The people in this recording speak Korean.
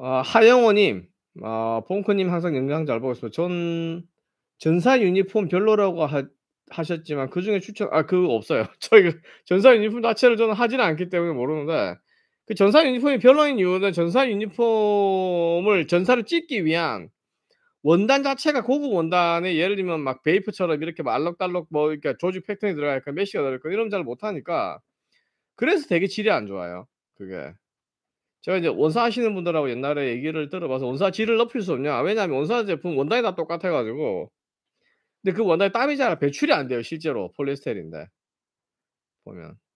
어, 하영호님, 어, 봉크님 항상 영상 잘 보고 있습니다. 전 전사 유니폼 별로라고 하, 하셨지만 그 중에 추천 아그거 없어요. 저희 그 전사 유니폼 자체를 저는 하지는 않기 때문에 모르는데 그 전사 유니폼이 별로인 이유는 전사 유니폼을 전사를 찍기 위한 원단 자체가 고급 원단에 예를 들면 막 베이프처럼 이렇게 막 알록달록 뭐 그러니까 조직 패턴이 들어가니까 메시가 들어니까 이런 잘 못하니까 그래서 되게 질이 안 좋아요. 그게 제가 이제 원사 하시는 분들하고 옛날에 얘기를 들어봐서 원사 질을 높일 수 없냐? 왜냐하면 원사 제품 원단이 다 똑같아가지고. 근데 그 원단이 땀이 아 배출이 안 돼요, 실제로. 폴리스테린인데 보면.